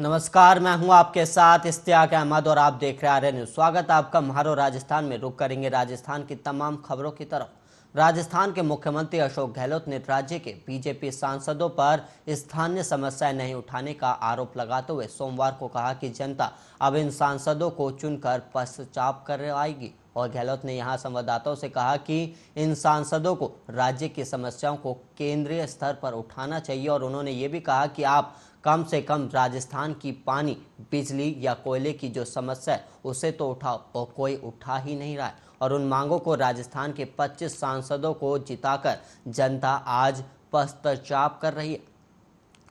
नमस्कार मैं हूं आपके साथ इश्तियाक अहमद और आप देख रहे हैं न्यूज स्वागत आपका महारो राजस्थान में रुक करेंगे राजस्थान की तमाम खबरों की तरफ राजस्थान के मुख्यमंत्री अशोक गहलोत ने राज्य के बीजेपी सांसदों पर स्थानीय समस्याएं नहीं उठाने का आरोप लगाते हुए सोमवार को कहा कि जनता अब इन सांसदों को चुनकर पश्चाप कर आएगी और गहलोत ने यहां संवाददाताओं से कहा कि इन सांसदों को राज्य की समस्याओं को केंद्रीय स्तर पर उठाना चाहिए और उन्होंने ये भी कहा कि आप कम से कम राजस्थान की पानी बिजली या कोयले की जो समस्या है उसे तो उठाओ और कोई उठा ही नहीं रहा है और उन मांगों को राजस्थान के 25 सांसदों को जिताकर जनता आज पश्चाताप कर रही है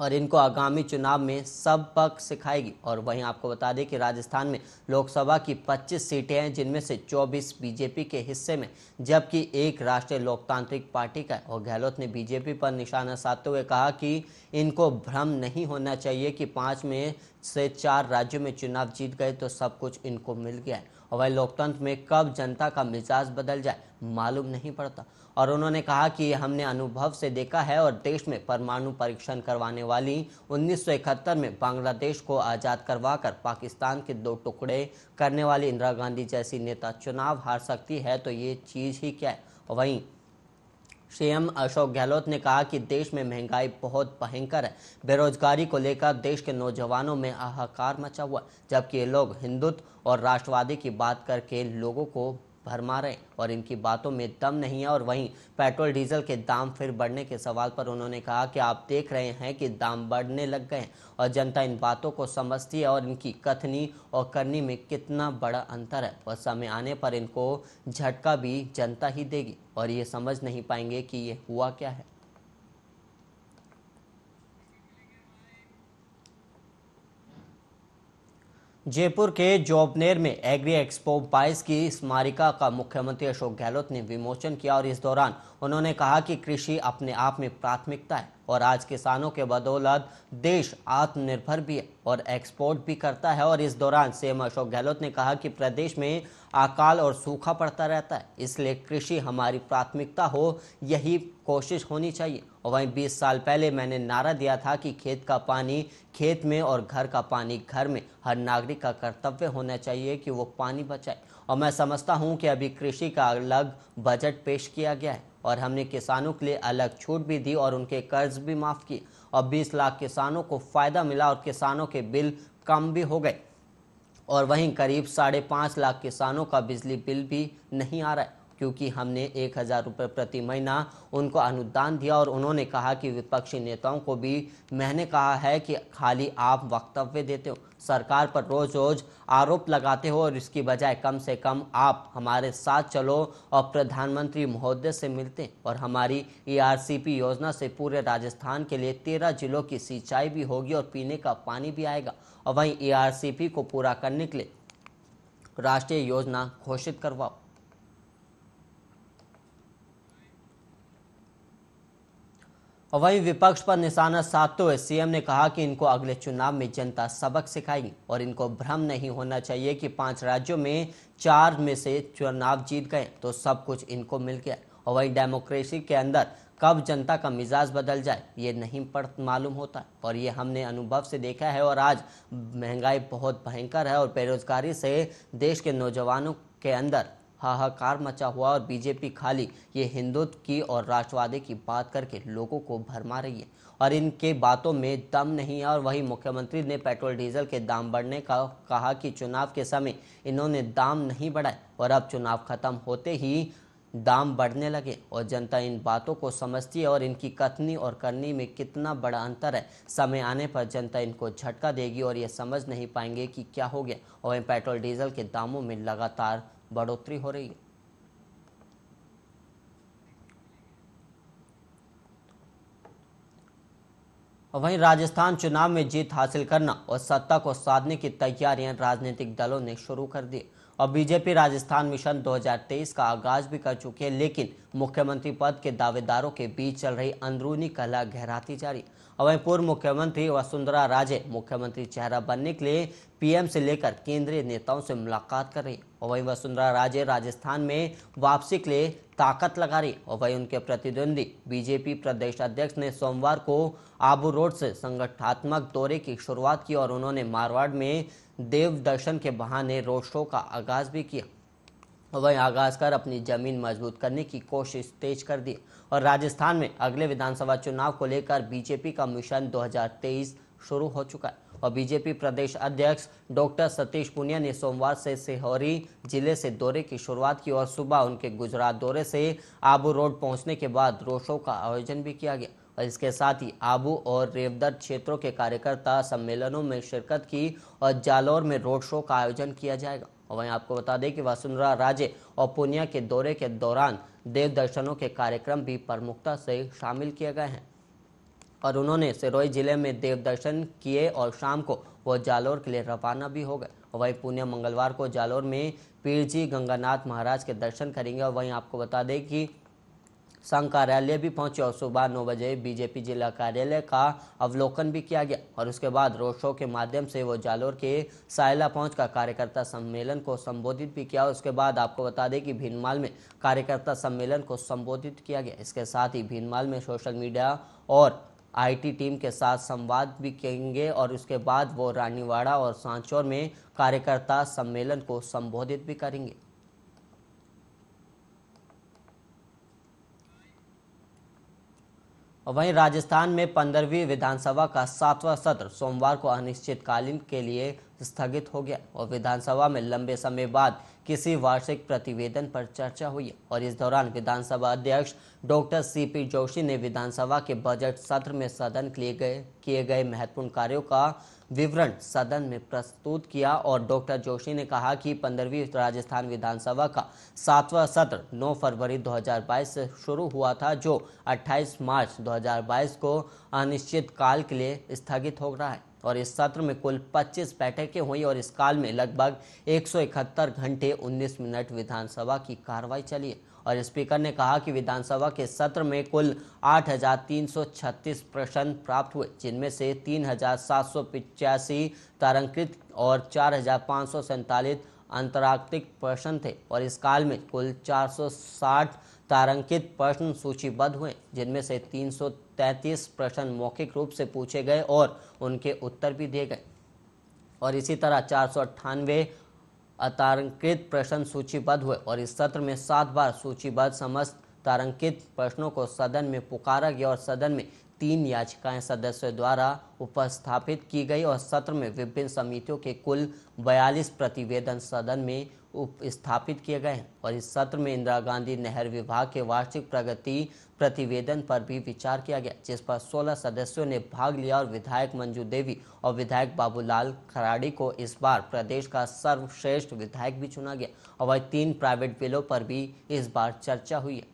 और इनको आगामी चुनाव में सबक सिखाएगी और वहीं आपको बता दें कि राजस्थान में लोकसभा की 25 सीटें हैं जिनमें से 24 बीजेपी के हिस्से में जबकि एक राष्ट्रीय लोकतांत्रिक पार्टी का है और गहलोत ने बीजेपी पर निशाना साधते हुए कहा कि इनको भ्रम नहीं होना चाहिए कि पाँच में से चार राज्यों में चुनाव जीत गए तो सब कुछ इनको मिल गया है वह लोकतंत्र में कब जनता का मिजाज बदल जाए मालूम नहीं पड़ता और उन्होंने कहा कि हमने अनुभव से देखा है और देश में परमाणु परीक्षण करवाने वाली 1971 में बांग्लादेश को आज़ाद करवाकर पाकिस्तान के दो टुकड़े करने वाली इंदिरा गांधी जैसी नेता चुनाव हार सकती है तो ये चीज़ ही क्या है वहीं सीएम अशोक गहलोत ने कहा कि देश में महंगाई बहुत भयंकर है बेरोजगारी को लेकर देश के नौजवानों में हाहाकार मचा हुआ जबकि ये लोग हिंदुत्व और राष्ट्रवादी की बात करके लोगों को भरमा रहे और इनकी बातों में दम नहीं है और वहीं पेट्रोल डीजल के दाम फिर बढ़ने के सवाल पर उन्होंने कहा कि आप देख रहे हैं कि दाम बढ़ने लग गए और जनता इन बातों को समझती है और इनकी कथनी और करनी में कितना बड़ा अंतर है और समय आने पर इनको झटका भी जनता ही देगी और ये समझ नहीं पाएंगे कि ये हुआ क्या है जयपुर के जोबनेर में एग्री एक्सपो 22 की स्मारिका का मुख्यमंत्री अशोक गहलोत ने विमोचन किया और इस दौरान उन्होंने कहा कि कृषि अपने आप में प्राथमिकता है और आज किसानों के बदौलत देश आत्मनिर्भर भी और एक्सपोर्ट भी करता है और इस दौरान सीएम अशोक गहलोत ने कहा कि प्रदेश में अकाल और सूखा पड़ता रहता है इसलिए कृषि हमारी प्राथमिकता हो यही कोशिश होनी चाहिए और वहीं 20 साल पहले मैंने नारा दिया था कि खेत का पानी खेत में और घर का पानी घर में हर नागरिक का कर्तव्य होना चाहिए कि वो पानी बचाए और मैं समझता हूँ कि अभी कृषि का अलग बजट पेश किया गया है और हमने किसानों के लिए अलग छूट भी दी और उनके कर्ज भी माफ़ किए और 20 लाख किसानों को फ़ायदा मिला और किसानों के बिल कम भी हो गए और वहीं करीब साढ़े पाँच लाख किसानों का बिजली बिल भी नहीं आ रहा है क्योंकि हमने एक हज़ार रुपये प्रति महीना उनको अनुदान दिया और उन्होंने कहा कि विपक्षी नेताओं को भी मैंने कहा है कि खाली आप वक्तव्य देते हो सरकार पर रोज रोज आरोप लगाते हो और इसकी बजाय कम से कम आप हमारे साथ चलो और प्रधानमंत्री महोदय से मिलते और हमारी ईआरसीपी e योजना से पूरे राजस्थान के लिए तेरह जिलों की सिंचाई भी होगी और पीने का पानी भी आएगा और वहीं ईआरसीपी e को पूरा करने के लिए राष्ट्रीय योजना घोषित करवाओ और वहीं विपक्ष पर निशाना साधते हुए सीएम ने कहा कि इनको अगले चुनाव में जनता सबक सिखाएगी और इनको भ्रम नहीं होना चाहिए कि पांच राज्यों में चार में से चुनाव जीत गए तो सब कुछ इनको मिल गया और वहीं डेमोक्रेसी के अंदर कब जनता का मिजाज बदल जाए ये नहीं पड़ मालूम होता और ये हमने अनुभव से देखा है और आज महंगाई बहुत भयंकर है और बेरोजगारी से देश के नौजवानों के अंदर हाहाकार मचा हुआ और बीजेपी खाली ये हिंदुत्व की और राष्ट्रवादी की बात करके लोगों को भरमा रही है और इनके बातों में दम नहीं है और वही मुख्यमंत्री ने पेट्रोल डीजल के दाम बढ़ने का कहा कि चुनाव के समय इन्होंने दाम नहीं बढ़ाए और अब चुनाव खत्म होते ही दाम बढ़ने लगे और जनता इन बातों को समझती है और इनकी कथनी और करनी में कितना बड़ा अंतर है समय आने पर जनता इनको झटका देगी और ये समझ नहीं पाएंगे कि क्या हो गया और पेट्रोल डीजल के दामों में लगातार बढ़ोतरी हो रही है वहीं राजस्थान चुनाव में जीत हासिल करना और सत्ता को साधने की तैयारियां राजनीतिक दलों ने शुरू कर दी और बीजेपी राजस्थान मिशन 2023 का आगाज भी कर चुकी है लेकिन मुख्यमंत्री पद के दावेदारों के बीच चल रही अंदरूनी कला गहराती जा रही और वहीं पूर्व मुख्यमंत्री वसुंधरा राजे मुख्यमंत्री चेहरा बनने के लिए पीएम से लेकर केंद्रीय नेताओं से मुलाकात कर रही और वहीं वसुंधरा राजे राजस्थान में वापसी के लिए ताकत लगा रही और वहीं उनके प्रतिद्वंदी बीजेपी प्रदेश अध्यक्ष ने सोमवार को आबू रोड से संगठनात्मक दौरे की शुरुआत की और उन्होंने मारवाड़ में देव दर्शन के बहाने रोड शो का आगाज भी किया वही आगाज कर अपनी जमीन मजबूत करने की कोशिश तेज कर दी और राजस्थान में अगले विधानसभा चुनाव को लेकर बीजेपी का मिशन 2023 शुरू हो चुका है और बीजेपी प्रदेश अध्यक्ष डॉक्टर सतीश पुनिया ने सोमवार से सिहोरी जिले से दौरे की शुरुआत की और सुबह उनके गुजरात दौरे से आबू रोड पहुंचने के बाद रोड शो का आयोजन भी किया गया और इसके साथ ही आबू और रेवदर क्षेत्रों के कार्यकर्ता सम्मेलनों में शिरकत की और जालौर में रोड शो का आयोजन किया जाएगा और वहीं आपको बता दें कि वसुंधरा राजे और पूर्णिया के दौरे के दौरान देव दर्शनों के कार्यक्रम भी प्रमुखता से शामिल किए गए हैं और उन्होंने सिरोही जिले में देव दर्शन किए और शाम को वह जालौर के लिए रवाना भी हो गए वहीं पुण्य मंगलवार को जालौर में पीर जी गंगानाथ महाराज के दर्शन करेंगे और वहीं आपको बता दें कि संघ कार्यालय भी पहुंचे और सुबह नौ बजे बीजेपी जिला कार्यालय का अवलोकन भी किया गया और उसके बाद रोड शो के माध्यम से वो जालोर के सायला पहुंच का कार्यकर्ता सम्मेलन को संबोधित भी किया और उसके बाद आपको बता दें कि भीनमाल में कार्यकर्ता सम्मेलन को संबोधित किया गया इसके साथ ही भीनमाल में सोशल मीडिया और आईटी टीम के साथ संवाद भी करेंगे और उसके बाद वो रानीवाड़ा और सांचौर में कार्यकर्ता सम्मेलन को संबोधित भी करेंगे और वहीं राजस्थान में पंद्रहवीं विधानसभा का सातवां सत्र सोमवार को अनिश्चितकालीन के लिए स्थगित हो गया और विधानसभा में लंबे समय बाद किसी वार्षिक प्रतिवेदन पर चर्चा हुई और इस दौरान विधानसभा अध्यक्ष डॉक्टर सीपी जोशी ने विधानसभा के बजट सत्र में सदन के लिए गए किए गए महत्वपूर्ण कार्यों का विवरण सदन में प्रस्तुत किया और डॉक्टर जोशी ने कहा कि पंद्रहवीं राजस्थान विधानसभा का सातवां सत्र 9 फरवरी 2022 से शुरू हुआ था जो 28 मार्च 2022 को अनिश्चित काल के लिए स्थगित हो रहा है और इस सत्र में कुल 25 बैठकें हुई और इस काल में लगभग एक घंटे 19 मिनट विधानसभा की कार्रवाई चली है और स्पीकर ने कहा कि विधानसभा के सत्र में कुल 8,336 प्रश्न प्राप्त हुए जिनमें से तीन तारांकित और चार अंतरार्कटिक प्रश्न थे और इस काल में कुल 460 तारंकित प्रश्न सूचीबद्ध हुए जिनमें से 333 प्रश्न मौखिक रूप से पूछे गए और उनके उत्तर भी दिए गए और इसी तरह चार अतारंकृत प्रश्न सूचीबद्ध हुए और इस सत्र में सात बार सूचीबद्ध समस्त तारंकित प्रश्नों को सदन में पुकारा गया और सदन में तीन याचिकाएं सदस्यों द्वारा उपस्थापित की गई और सत्र में विभिन्न समितियों के कुल 42 प्रतिवेदन सदन में स्थापित किए गए और इस सत्र में इंदिरा गांधी नहर विभाग के वार्षिक प्रगति प्रतिवेदन पर भी विचार किया गया जिस पर 16 सदस्यों ने भाग लिया और विधायक मंजू देवी और विधायक बाबूलाल खराड़ी को इस बार प्रदेश का सर्वश्रेष्ठ विधायक भी चुना गया और वही तीन प्राइवेट बिलों पर भी इस बार चर्चा हुई है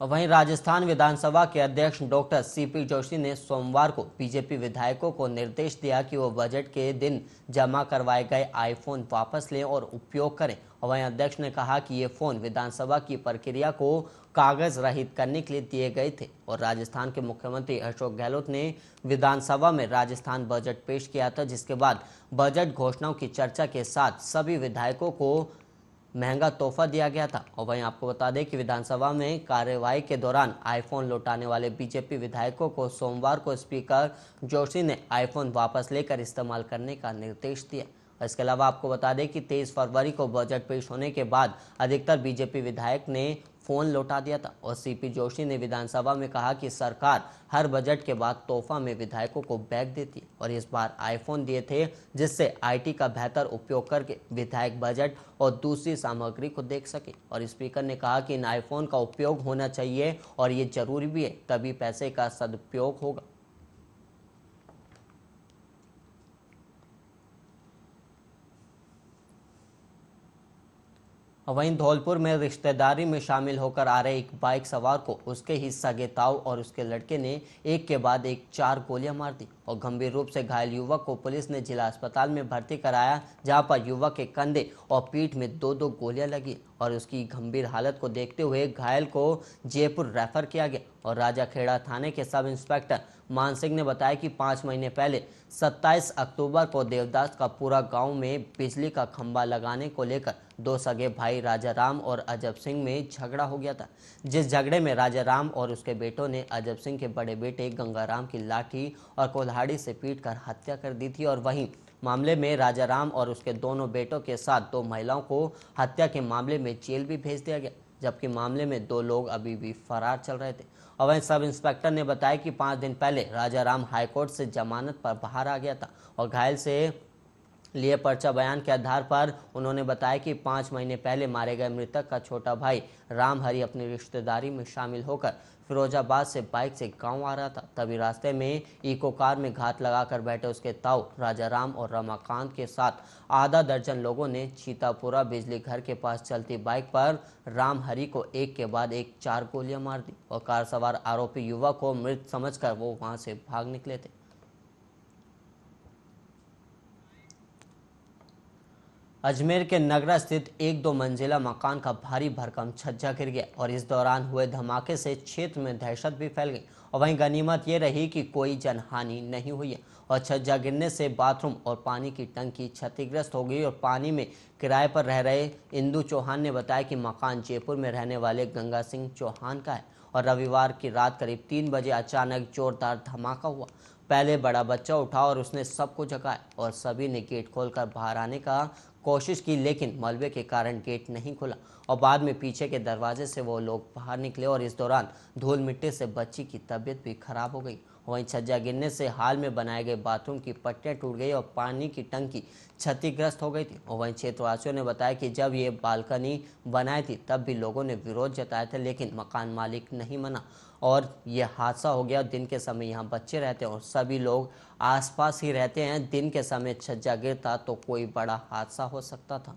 वहीं राजस्थान विधानसभा के अध्यक्ष डॉक्टर सीपी जोशी ने सोमवार को बीजेपी विधायकों को निर्देश दिया कि वो बजट के दिन जमा करवाए गए आईफोन वापस लें और उपयोग करें वहीं अध्यक्ष ने कहा कि ये फोन विधानसभा की प्रक्रिया को कागज रहित करने के लिए दिए गए थे और राजस्थान के मुख्यमंत्री अशोक गहलोत ने विधानसभा में राजस्थान बजट पेश किया था जिसके बाद बजट घोषणाओं की चर्चा के साथ सभी विधायकों को महंगा तोहफा दिया गया था और वहीं आपको बता दें कि विधानसभा में कार्यवाही के दौरान आईफोन लौटाने वाले बीजेपी विधायकों को सोमवार को स्पीकर जोशी ने आईफोन वापस लेकर इस्तेमाल करने का निर्देश दिया इसके अलावा आपको बता दें कि 23 फरवरी को बजट पेश होने के बाद अधिकतर बीजेपी विधायक ने फोन लौटा दिया था और सीपी जोशी ने विधानसभा में कहा कि सरकार हर बजट के बाद तोहफा में विधायकों को बैग देती है और इस बार आईफोन दिए थे जिससे आईटी का बेहतर उपयोग करके विधायक बजट और दूसरी सामग्री को देख सके और स्पीकर ने कहा कि इन आईफोन का उपयोग होना चाहिए और ये जरूरी भी है तभी पैसे का सदुपयोग होगा वहीं धौलपुर में रिश्तेदारी में शामिल होकर आ रहे एक बाइक सवार को उसके ही सगे ताऊ और उसके लड़के ने एक के बाद एक चार गोलियां मार दी और गंभीर रूप से घायल युवक को पुलिस ने जिला अस्पताल में भर्ती कराया जहां पर युवक के कंधे और पीठ में दो दो गोलियां लगी और उसकी गंभीर हालत को देखते हुए घायल को जयपुर रेफर किया गया और राजाखेड़ा थाने के सब इंस्पेक्टर मान सिंह ने बताया कि पाँच महीने पहले 27 अक्टूबर को देवदास का पूरा गांव में बिजली का खंभा लगाने को लेकर दो सगे भाई राजा राम और अजब सिंह में झगड़ा हो गया था जिस झगड़े में राजा राम और उसके बेटों ने अजब सिंह के बड़े बेटे गंगाराम की लाठी और कोल्हाड़ी से पीट हत्या कर दी थी और वहीं मामले में राजा राम और उसके दोनों बेटों के साथ दो महिलाओं को हत्या के मामले में जेल भी भेज दिया गया जबकि मामले में दो लोग अभी भी फरार चल रहे थे और वहीं सब इंस्पेक्टर ने बताया कि पाँच दिन पहले राजा राम हाईकोर्ट से जमानत पर बाहर आ गया था और घायल से लिए पर्चा बयान के आधार पर उन्होंने बताया कि पाँच महीने पहले मारे गए मृतक का छोटा भाई रामहरि अपनी रिश्तेदारी में शामिल होकर फिरोजाबाद से बाइक से गांव आ रहा था तभी रास्ते में इको कार में घात लगाकर बैठे उसके ताऊ राजा राम और रमाकांत के साथ आधा दर्जन लोगों ने चीतापुरा बिजली घर के पास चलती बाइक पर रामहरि को एक के बाद एक चार गोलियां मार दी और कार सवार आरोपी युवक को मृत समझकर वो वहां से भाग निकले थे अजमेर के नगरा स्थित एक दो मंजिला मकान का भारी भरकम छज्जा गिर गया और इस दौरान हुए धमाके से क्षेत्र में दहशत भी फैल गई और वहीं गनीमत ये रही कि कोई जनहानि नहीं हुई है और छज्जा गिरने से बाथरूम और पानी की टंकी क्षतिग्रस्त हो गई और पानी में किराए पर रह रहे इंदू चौहान ने बताया कि मकान जयपुर में रहने वाले गंगा सिंह चौहान का है और रविवार की रात करीब तीन बजे अचानक जोरदार धमाका हुआ पहले बड़ा बच्चा उठा और उसने सबको जगाया और सभी ने गेट खोलकर बाहर आने का कोशिश की लेकिन मलबे के कारण गेट नहीं खुला और बाद में पीछे के दरवाजे से वो लोग बाहर निकले और इस दौरान धूल मिट्टी से बच्ची की तबीयत भी खराब हो गई वहीं छज्जा गिरने से हाल में बनाए गए बाथरूम की पट्टियां टूट गई और पानी की टंकी क्षतिग्रस्त हो गई थी और वहीं क्षेत्रवासियों ने बताया कि जब ये बालकनी बनाई थी तब भी लोगों ने विरोध जताया था लेकिन मकान मालिक नहीं मना और ये हादसा हो गया दिन के समय यहाँ बच्चे रहते हैं और सभी लोग आसपास ही रहते हैं दिन के समय छज्जा गिरता तो कोई बड़ा हादसा हो सकता था